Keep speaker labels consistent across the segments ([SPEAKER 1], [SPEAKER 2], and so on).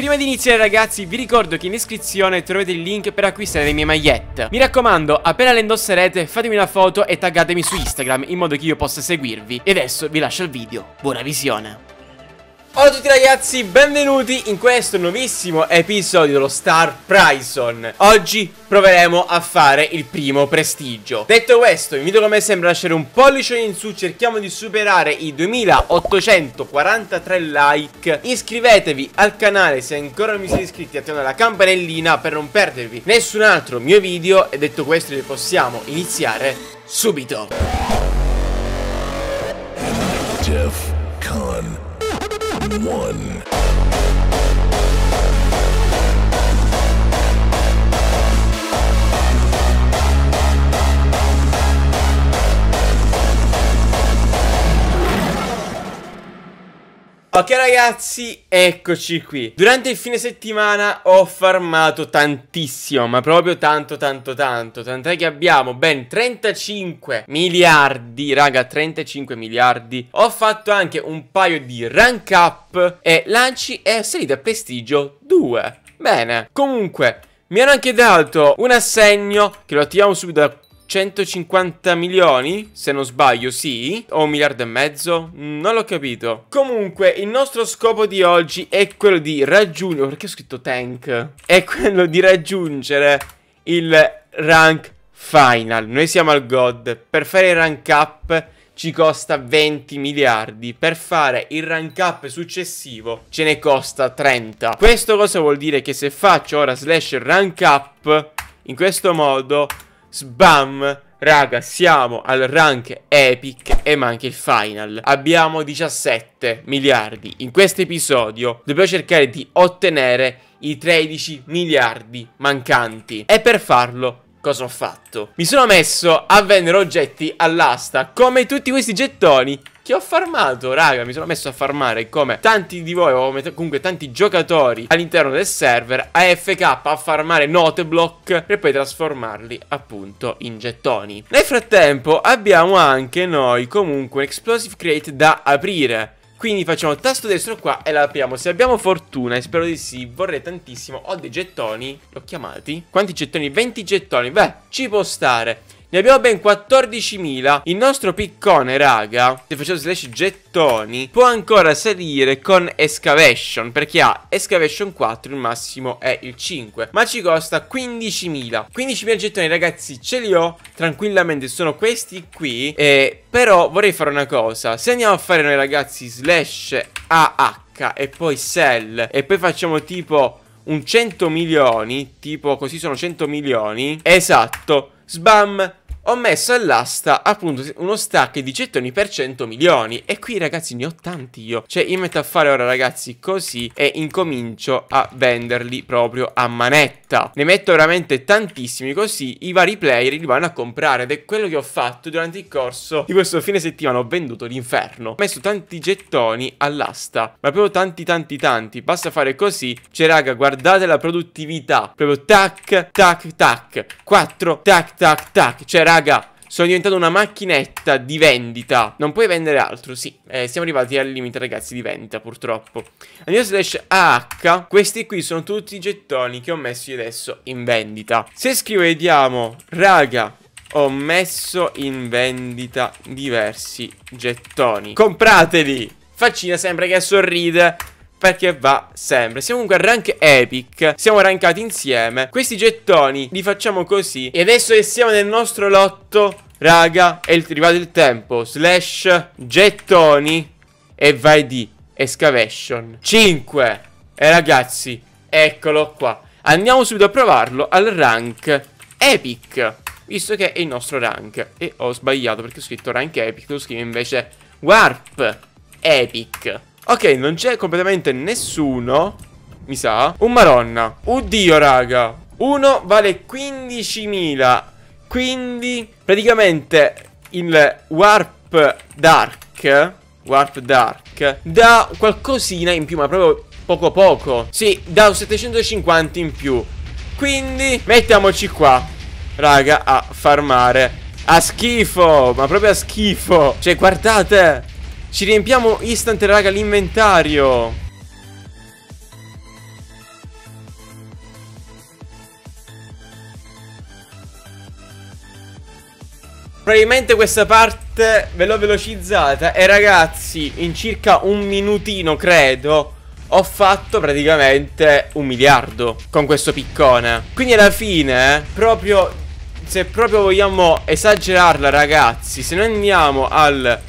[SPEAKER 1] Prima di iniziare ragazzi vi ricordo che in descrizione trovate il link per acquistare le mie magliette Mi raccomando appena le indosserete fatemi una foto e taggatemi su Instagram in modo che io possa seguirvi E adesso vi lascio il video, buona visione Ciao a tutti ragazzi, benvenuti in questo nuovissimo episodio dello Star Prison Oggi proveremo a fare il primo prestigio Detto questo, vi invito come sempre a lasciare un pollice in su Cerchiamo di superare i 2843 like Iscrivetevi al canale se ancora non vi siete iscritti Attivate la campanellina per non perdervi nessun altro mio video E detto questo possiamo iniziare subito one. Ok ragazzi, eccoci qui Durante il fine settimana ho farmato tantissimo Ma proprio tanto tanto tanto Tant'è che abbiamo ben 35 miliardi Raga, 35 miliardi Ho fatto anche un paio di rank up E lanci e salita prestigio 2 Bene, comunque mi hanno anche dato un assegno che lo attiviamo subito da 150 milioni, se non sbaglio, sì, o un miliardo e mezzo, non l'ho capito. Comunque, il nostro scopo di oggi è quello di raggiungere, perché ho scritto tank? È quello di raggiungere il rank final. Noi siamo al god, per fare il rank up ci costa 20 miliardi, per fare il rank up successivo ce ne costa 30. Questo cosa vuol dire che se faccio ora slash rank up, in questo modo Sbam! Raga, siamo al rank epic e manca il final. Abbiamo 17 miliardi. In questo episodio dobbiamo cercare di ottenere i 13 miliardi mancanti. E per farlo cosa ho fatto? Mi sono messo a vendere oggetti all'asta, come tutti questi gettoni perché ho farmato, raga, mi sono messo a farmare come tanti di voi, o comunque tanti giocatori all'interno del server, AFK a farmare note block per poi trasformarli appunto in gettoni. Nel frattempo abbiamo anche noi comunque explosive crate da aprire. Quindi facciamo tasto destro qua e la apriamo Se abbiamo fortuna e spero di sì Vorrei tantissimo Ho dei gettoni L'ho chiamati Quanti gettoni? 20 gettoni Beh ci può stare ne abbiamo ben 14.000. Il nostro piccone, raga, se facciamo slash gettoni, può ancora salire con excavation, perché ha excavation 4, il massimo è il 5, ma ci costa 15.000. 15.000 gettoni, ragazzi, ce li ho tranquillamente, sono questi qui, eh, però vorrei fare una cosa. Se andiamo a fare noi, ragazzi, slash AH e poi sell e poi facciamo tipo un 100 milioni, tipo così sono 100 milioni, esatto, sbam, ho messo all'asta appunto uno stack di gettoni per 100 milioni E qui ragazzi ne ho tanti io Cioè io metto a fare ora ragazzi così e incomincio a venderli proprio a manetta Ne metto veramente tantissimi così i vari player li vanno a comprare Ed è quello che ho fatto durante il corso di questo fine settimana Ho venduto l'inferno Ho messo tanti gettoni all'asta Ma proprio tanti tanti tanti Basta fare così Cioè raga guardate la produttività Proprio tac tac tac 4 tac tac tac Cioè raga, sono diventato una macchinetta di vendita. Non puoi vendere altro, sì. Eh, siamo arrivati al limite, ragazzi, di vendita, purtroppo. Andiamo slash AH. Questi qui sono tutti i gettoni che ho messo io adesso in vendita. Se scrivo, vediamo, raga, ho messo in vendita diversi gettoni. Comprateli! Faccina sempre che sorride perché va sempre. Siamo comunque a rank epic, siamo rankati insieme. Questi gettoni li facciamo così e adesso che siamo nel nostro lotto, raga, è arrivato il tempo. Slash gettoni e vai di excavation. 5. E eh, ragazzi, eccolo qua. Andiamo subito a provarlo al rank epic visto che è il nostro rank. E ho sbagliato perché ho scritto rank epic, lo scrivo invece warp epic. Ok, non c'è completamente nessuno Mi sa Un Maronna Oddio, raga Uno vale 15.000 Quindi Praticamente Il Warp Dark Warp Dark Da qualcosina in più Ma proprio poco poco Sì, da 750 in più Quindi Mettiamoci qua Raga, a farmare A schifo Ma proprio a schifo Cioè, guardate ci riempiamo instant raga l'inventario Probabilmente questa parte ve l'ho velocizzata E ragazzi in circa un minutino credo ho fatto praticamente un miliardo con questo piccone Quindi alla fine proprio se proprio vogliamo esagerarla ragazzi Se noi andiamo al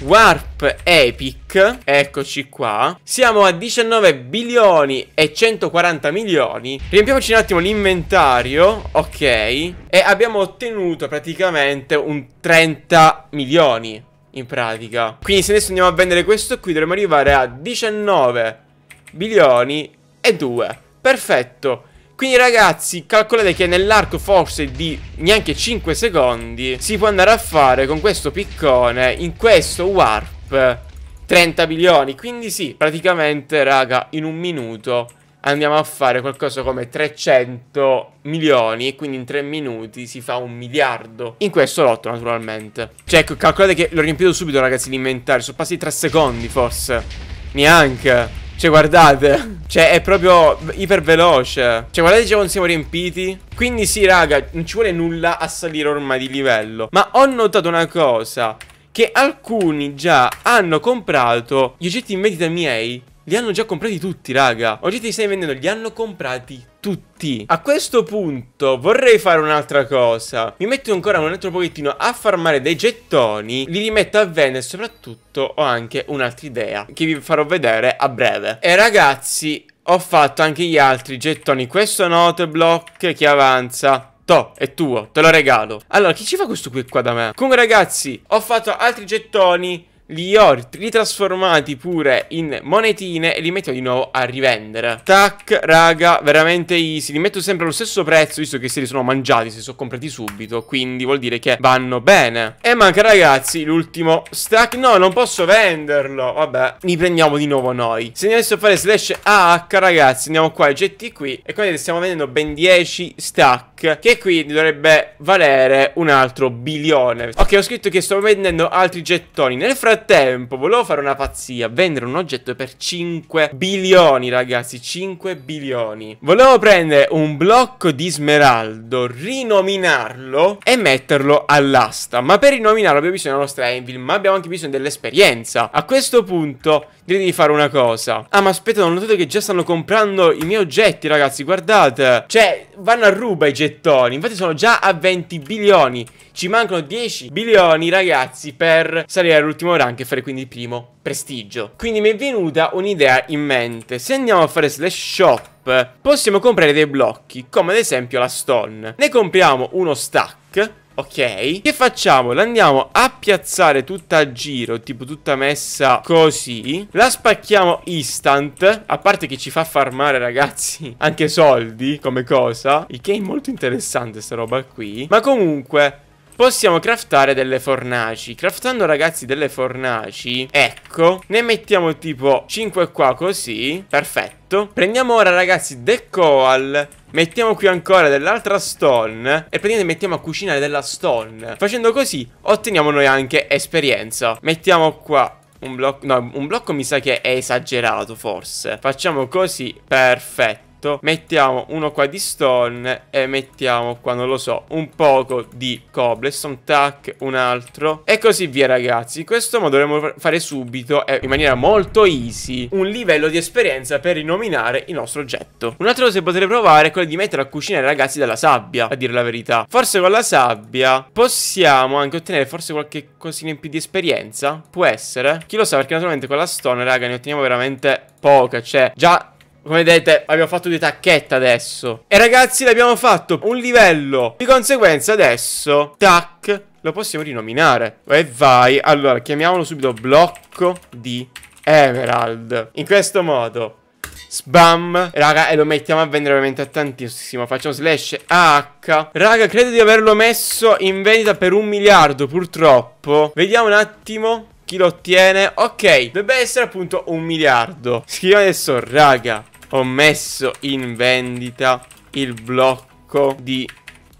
[SPEAKER 1] Warp Epic, eccoci qua. Siamo a 19 bilioni e 140 milioni. Riempiamoci un attimo l'inventario, ok. E abbiamo ottenuto praticamente un 30 milioni, in pratica. Quindi se adesso andiamo a vendere questo qui dovremmo arrivare a 19 bilioni e 2. Perfetto. Quindi ragazzi calcolate che nell'arco forse di neanche 5 secondi Si può andare a fare con questo piccone in questo warp 30 milioni Quindi sì praticamente raga in un minuto andiamo a fare qualcosa come 300 milioni e quindi in 3 minuti si fa un miliardo in questo lotto naturalmente cioè ecco calcolate che l'ho riempito subito ragazzi di inventario sono passati 3 secondi forse neanche cioè, guardate. Cioè, è proprio iperveloce. Cioè, guardate già quando siamo riempiti. Quindi sì, raga, non ci vuole nulla a salire ormai di livello. Ma ho notato una cosa. Che alcuni già hanno comprato gli oggetti in vendita miei li hanno già comprati tutti, raga. Oggi ti stai vendendo, li hanno comprati tutti. A questo punto vorrei fare un'altra cosa. Mi metto ancora un altro pochettino a farmare dei gettoni, li rimetto a vendere soprattutto ho anche un'altra idea che vi farò vedere a breve. E ragazzi, ho fatto anche gli altri gettoni. Questo note che avanza. To, è tuo, te lo regalo. Allora, chi ci fa questo qui qua da me? Comunque ragazzi, ho fatto altri gettoni li ho ritrasformati pure in monetine e li metto di nuovo a rivendere. Tac, raga, veramente easy. Li metto sempre allo stesso prezzo, visto che se li sono mangiati, se li sono comprati subito. Quindi vuol dire che vanno bene. E manca, ragazzi, l'ultimo stack. No, non posso venderlo. Vabbè, li prendiamo di nuovo noi. Se andiamo a fare slash AH, ragazzi, andiamo qua ai getti qui. E quindi stiamo vendendo ben 10 stack, che qui dovrebbe valere un altro bilione. Ok, ho scritto che sto vendendo altri gettoni. Nel frattempo frattempo volevo fare una pazzia, vendere un oggetto per 5 bilioni ragazzi, 5 bilioni. Volevo prendere un blocco di smeraldo, rinominarlo e metterlo all'asta. Ma per rinominarlo abbiamo bisogno della nostra Envil, ma abbiamo anche bisogno dell'esperienza. A questo punto direi di fare una cosa. Ah ma aspetta, non notate che già stanno comprando i miei oggetti ragazzi, guardate. Cioè, vanno a ruba i gettoni, infatti sono già a 20 bilioni. Ci mancano 10 bilioni ragazzi per salire all'ultimo round vuole anche fare quindi primo prestigio. Quindi mi è venuta un'idea in mente. Se andiamo a fare slash shop possiamo comprare dei blocchi, come ad esempio la stone. Ne compriamo uno stack. Ok, che facciamo? L'andiamo a piazzare tutta a giro, tipo tutta messa così La spacchiamo instant, a parte che ci fa farmare ragazzi anche soldi come cosa Il che è molto interessante sta roba qui Ma comunque Possiamo craftare delle fornaci Craftando ragazzi delle fornaci Ecco Ne mettiamo tipo 5 qua così Perfetto Prendiamo ora ragazzi del coal Mettiamo qui ancora dell'altra stone E praticamente mettiamo a cucinare della stone Facendo così otteniamo noi anche esperienza Mettiamo qua un blocco No un blocco mi sa che è esagerato forse Facciamo così Perfetto fatto mettiamo uno qua di stone e mettiamo qua non lo so un poco di cobblestone tac un altro e così via ragazzi in questo modo dovremmo fare subito e eh, in maniera molto easy un livello di esperienza per rinominare il nostro oggetto un'altra cosa che potrei provare è quella di mettere a cucinare ragazzi dalla sabbia a dire la verità forse con la sabbia possiamo anche ottenere forse qualche cosina in più di esperienza può essere chi lo sa perché naturalmente con la stone raga ne otteniamo veramente poca cioè già come vedete abbiamo fatto due tacchette adesso E ragazzi l'abbiamo fatto un livello Di conseguenza adesso Tac Lo possiamo rinominare E vai Allora chiamiamolo subito blocco di Emerald In questo modo Spam Raga e lo mettiamo a vendere veramente a tantissimo Facciamo slash AH Raga credo di averlo messo in vendita per un miliardo purtroppo Vediamo un attimo chi lo ottiene Ok dovrebbe essere appunto un miliardo Scriviamo adesso raga ho messo in vendita il blocco di,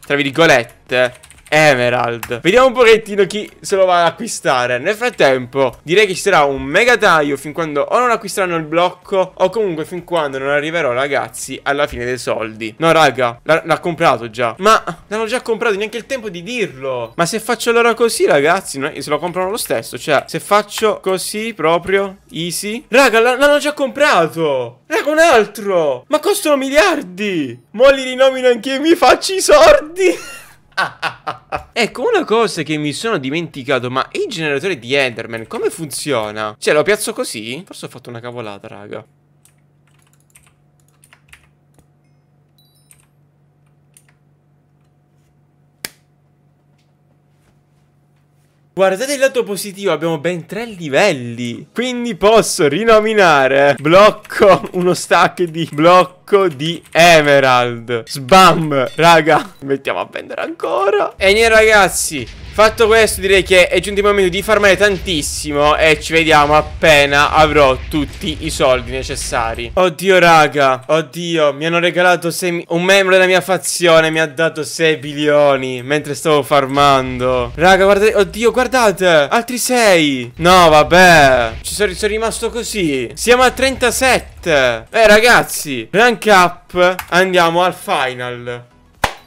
[SPEAKER 1] tra virgolette, Emerald Vediamo un pochettino chi se lo va ad acquistare Nel frattempo direi che ci sarà un mega taglio Fin quando o non acquisteranno il blocco O comunque fin quando non arriverò ragazzi Alla fine dei soldi No raga l'ha comprato già Ma l'hanno già comprato neanche il tempo di dirlo Ma se faccio allora così ragazzi Se lo comprano lo stesso Cioè se faccio così proprio Easy Raga l'hanno già comprato Raga un altro Ma costano miliardi Mo li rinomino anch'io e mi faccio i soldi Ecco, una cosa che mi sono dimenticato, ma il generatore di Enderman come funziona? Cioè, lo piazzo così? Forse ho fatto una cavolata, raga. Guardate il lato positivo, abbiamo ben tre livelli. Quindi posso rinominare blocco, uno stack di blocco di emerald. Sbam, raga. Mettiamo a vendere ancora. E niente ragazzi, Fatto questo direi che è giunto il momento di farmare tantissimo E ci vediamo appena avrò tutti i soldi necessari Oddio raga Oddio mi hanno regalato 6 Un membro della mia fazione mi ha dato 6 milioni Mentre stavo farmando Raga guardate Oddio guardate Altri 6 No vabbè Ci sono, sono rimasto così Siamo a 37 Eh ragazzi Rank up Andiamo al final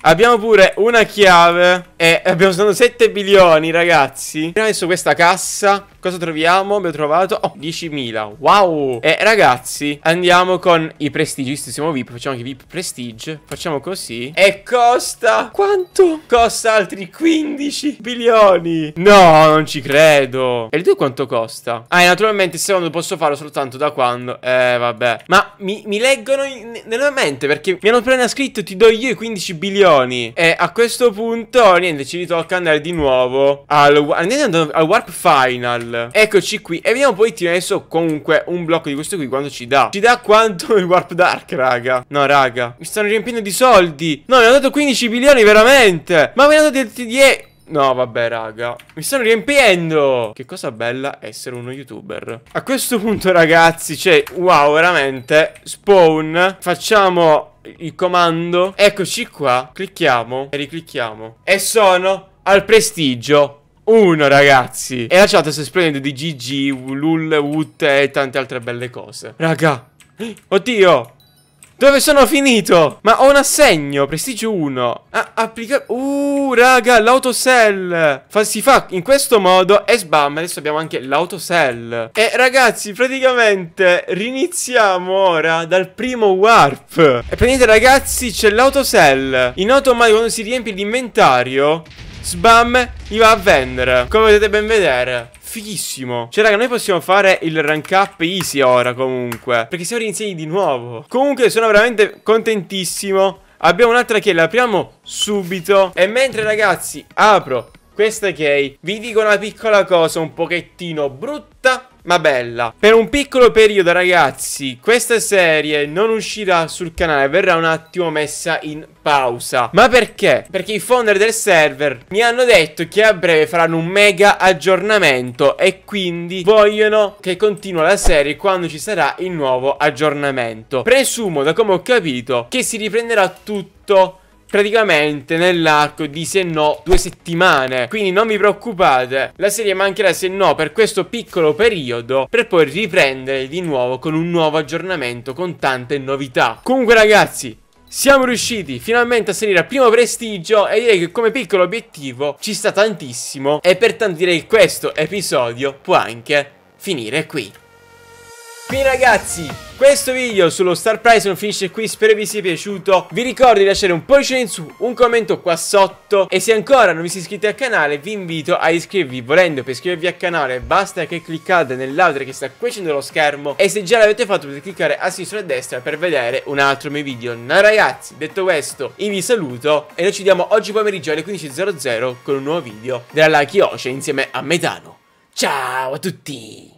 [SPEAKER 1] Abbiamo pure una chiave E eh, abbiamo sono 7 bilioni ragazzi Abbiamo messo questa cassa Cosa troviamo? Abbiamo trovato... Oh, 10.000. Wow! E ragazzi, andiamo con i prestigisti. Siamo VIP, facciamo anche VIP prestige. Facciamo così. E costa... Quanto? Costa altri 15 milioni. No, non ci credo. E il quanto costa? Ah, e naturalmente il secondo posso farlo soltanto da quando... Eh, vabbè. Ma mi, mi leggono in, nella mente perché mi hanno appena scritto ti do io i 15 bilioni. E a questo punto, niente, ci ritocca andare di nuovo al... Andiamo al Warp Final. Eccoci qui E vediamo poi ti messo comunque un blocco di questo qui quanto ci dà Ci dà quanto il Warp Dark raga No raga Mi stanno riempiendo di soldi No mi hanno dato 15 milioni veramente Ma mi hanno dato 10 No, vabbè, raga. Mi stanno riempiendo. Che cosa bella essere uno youtuber. A questo punto, ragazzi, cioè, wow, veramente. Spawn. Facciamo il comando. Eccoci qua. Clicchiamo e riclicchiamo. E sono al prestigio 1 ragazzi E la chat sta esplodendo di GG, Lul, Woot e tante altre belle cose Raga Oddio dove sono finito? Ma ho un assegno, prestigio 1 ah, Applica... Uh, raga, l'autosell Si fa in questo modo e sbam, adesso abbiamo anche l'autosell E ragazzi, praticamente riniziamo ora dal primo warp E prendete ragazzi, c'è l'autosell In automatico quando si riempie l'inventario Sbam li va a vendere Come potete ben vedere Fighissimo Cioè raga noi possiamo fare il rank up easy ora comunque Perché siamo rinsegni di nuovo Comunque sono veramente contentissimo Abbiamo un'altra key, L'apriamo subito E mentre ragazzi apro questa key Vi dico una piccola cosa un pochettino brutta ma bella. Per un piccolo periodo, ragazzi, questa serie non uscirà sul canale, verrà un attimo messa in pausa. Ma perché? Perché i founder del server mi hanno detto che a breve faranno un mega aggiornamento e quindi vogliono che continua la serie quando ci sarà il nuovo aggiornamento. Presumo, da come ho capito, che si riprenderà tutto praticamente nell'arco di se no due settimane quindi non vi preoccupate la serie mancherà se no per questo piccolo periodo per poi riprendere di nuovo con un nuovo aggiornamento con tante novità comunque ragazzi siamo riusciti finalmente a salire al primo prestigio e direi che come piccolo obiettivo ci sta tantissimo e pertanto direi che questo episodio può anche finire qui. Quindi ragazzi questo video sullo Star Prize non finisce qui, spero vi sia piaciuto. Vi ricordo di lasciare un pollice in su, un commento qua sotto e se ancora non vi siete iscritti al canale vi invito a iscrivervi. Volendo per iscrivervi al canale basta che cliccate nell'altro che sta qui sotto lo schermo e se già l'avete fatto potete cliccare a sinistra e a destra per vedere un altro mio video. No ragazzi, detto questo io vi saluto e noi ci vediamo oggi pomeriggio alle 15.00 con un nuovo video della Lucky Ocean insieme a Metano. Ciao a tutti!